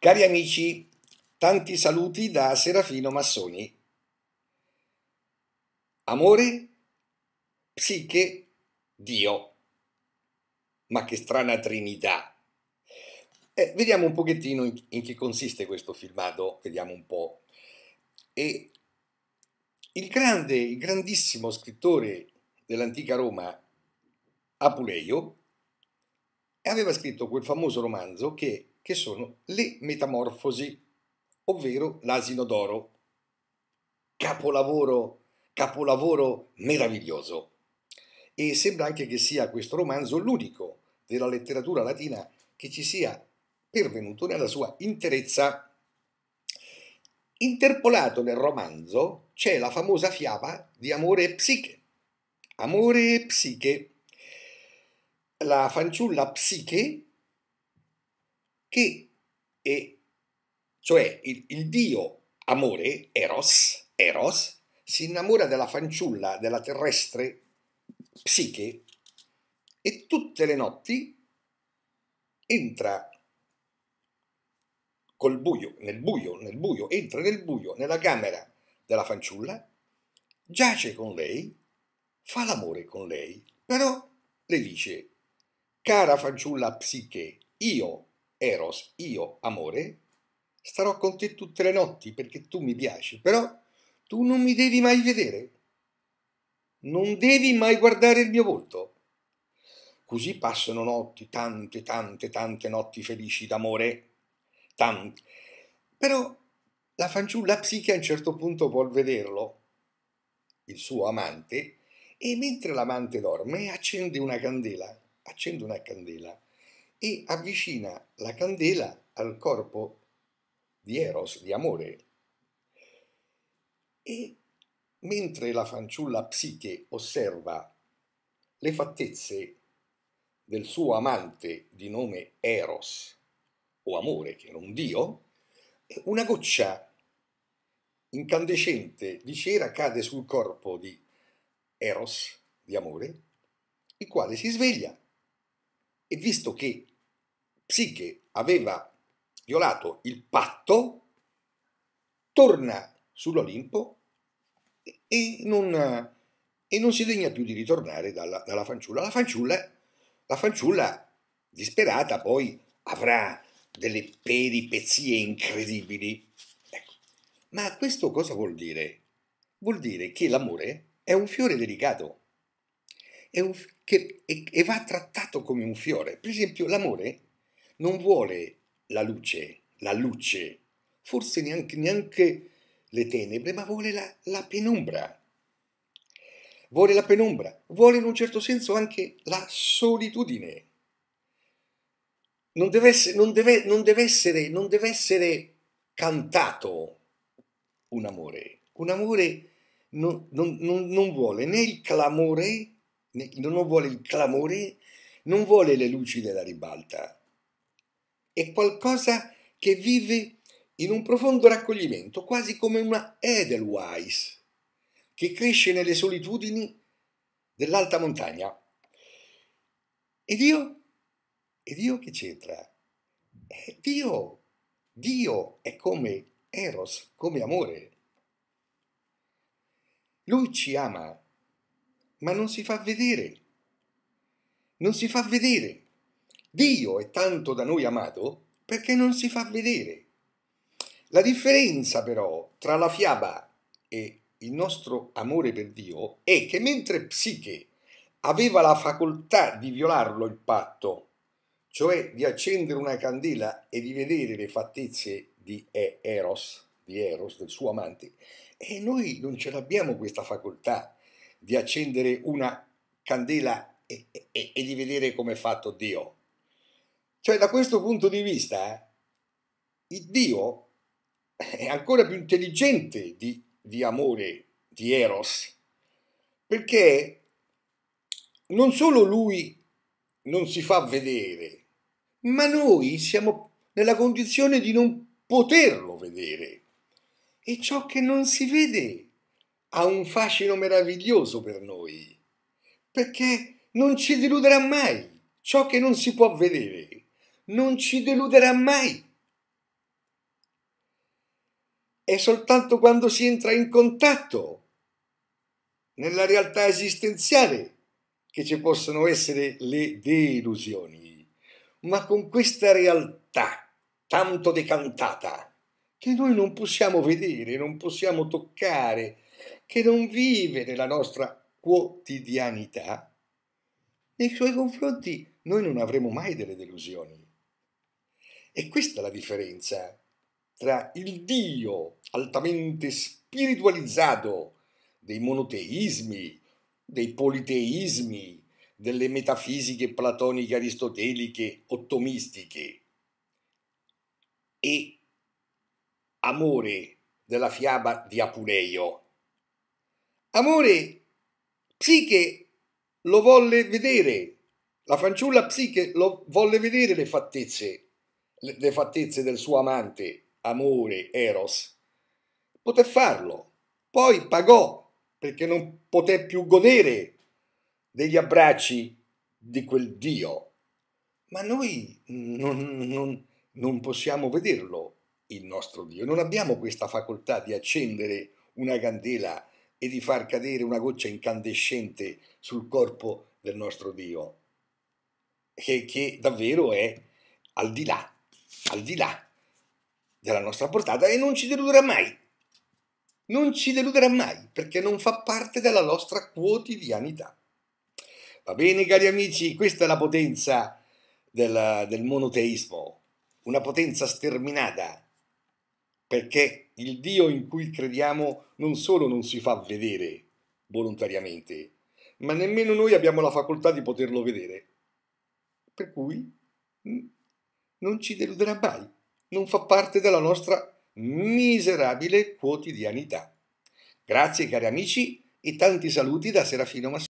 Cari amici, tanti saluti da Serafino Massoni. Amore, psiche, Dio. Ma che strana trinità. Eh, vediamo un pochettino in, in che consiste questo filmato, vediamo un po'. E il grande, il grandissimo scrittore dell'antica Roma, Apuleio, aveva scritto quel famoso romanzo che che sono le metamorfosi, ovvero l'asino d'oro. Capolavoro, capolavoro meraviglioso. E sembra anche che sia questo romanzo l'unico della letteratura latina che ci sia pervenuto nella sua interezza. Interpolato nel romanzo c'è la famosa fiaba di Amore e Psiche. Amore e Psiche. La fanciulla Psiche che è, cioè il, il dio amore, Eros, Eros, si innamora della fanciulla, della terrestre psiche e tutte le notti entra col buio, nel buio, nel buio, entra nel buio, nella camera della fanciulla, giace con lei, fa l'amore con lei, però le dice, cara fanciulla psiche, io Eros, io, amore, starò con te tutte le notti perché tu mi piaci, però tu non mi devi mai vedere. Non devi mai guardare il mio volto. Così passano notti, tante, tante, tante notti felici d'amore. Tante. Però la fanciulla psiche a un certo punto vuol vederlo, il suo amante, e mentre l'amante dorme accende una candela, accende una candela e avvicina la candela al corpo di Eros, di amore. E mentre la fanciulla Psiche osserva le fattezze del suo amante di nome Eros, o amore che era un dio, una goccia incandescente di cera cade sul corpo di Eros, di amore, il quale si sveglia e visto che Psiche aveva violato il patto, torna sull'Olimpo e non, e non si degna più di ritornare dalla, dalla fanciulla. La, fanciulla. la fanciulla, disperata, poi avrà delle peripezie incredibili. Ecco. Ma questo cosa vuol dire? Vuol dire che l'amore è un fiore delicato è un, che, e, e va trattato come un fiore. Per esempio, l'amore non vuole la luce, la luce, forse neanche, neanche le tenebre, ma vuole la, la penombra. Vuole la penombra, vuole in un certo senso anche la solitudine. Non deve essere, non deve, non deve essere, non deve essere cantato un amore. Un amore non, non, non vuole né il clamore, né, non vuole il clamore, non vuole le luci della ribalta, è qualcosa che vive in un profondo raccoglimento, quasi come una Edelweiss, che cresce nelle solitudini dell'alta montagna. E Dio? E Dio che c'entra? È eh, Dio! Dio è come Eros, come amore. Lui ci ama, ma non si fa vedere. Non si fa vedere. Dio è tanto da noi amato perché non si fa vedere. La differenza però tra la fiaba e il nostro amore per Dio è che mentre Psiche aveva la facoltà di violarlo il patto, cioè di accendere una candela e di vedere le fattezze di Eros, di Eros, del suo amante, e noi non ce l'abbiamo questa facoltà di accendere una candela e, e, e di vedere come è fatto Dio. Cioè, da questo punto di vista, eh, il Dio è ancora più intelligente di, di amore, di Eros, perché non solo lui non si fa vedere, ma noi siamo nella condizione di non poterlo vedere. E ciò che non si vede ha un fascino meraviglioso per noi, perché non ci deluderà mai ciò che non si può vedere non ci deluderà mai. È soltanto quando si entra in contatto nella realtà esistenziale che ci possono essere le delusioni. Ma con questa realtà tanto decantata, che noi non possiamo vedere, non possiamo toccare, che non vive nella nostra quotidianità, nei suoi confronti noi non avremo mai delle delusioni. E questa è la differenza tra il Dio altamente spiritualizzato dei monoteismi, dei politeismi, delle metafisiche platoniche aristoteliche ottomistiche e amore della fiaba di Apuleio. Amore, psiche lo volle vedere, la fanciulla psiche lo volle vedere le fattezze le, le fattezze del suo amante, amore, Eros, poté farlo, poi pagò perché non poté più godere degli abbracci di quel Dio. Ma noi non, non, non possiamo vederlo, il nostro Dio, non abbiamo questa facoltà di accendere una candela e di far cadere una goccia incandescente sul corpo del nostro Dio, che, che davvero è al di là al di là della nostra portata e non ci deluderà mai. Non ci deluderà mai perché non fa parte della nostra quotidianità. Va bene cari amici, questa è la potenza del, del monoteismo, una potenza sterminata perché il Dio in cui crediamo non solo non si fa vedere volontariamente, ma nemmeno noi abbiamo la facoltà di poterlo vedere. Per cui mm, non ci deluderà mai, non fa parte della nostra miserabile quotidianità. Grazie cari amici e tanti saluti da Serafino Massimo.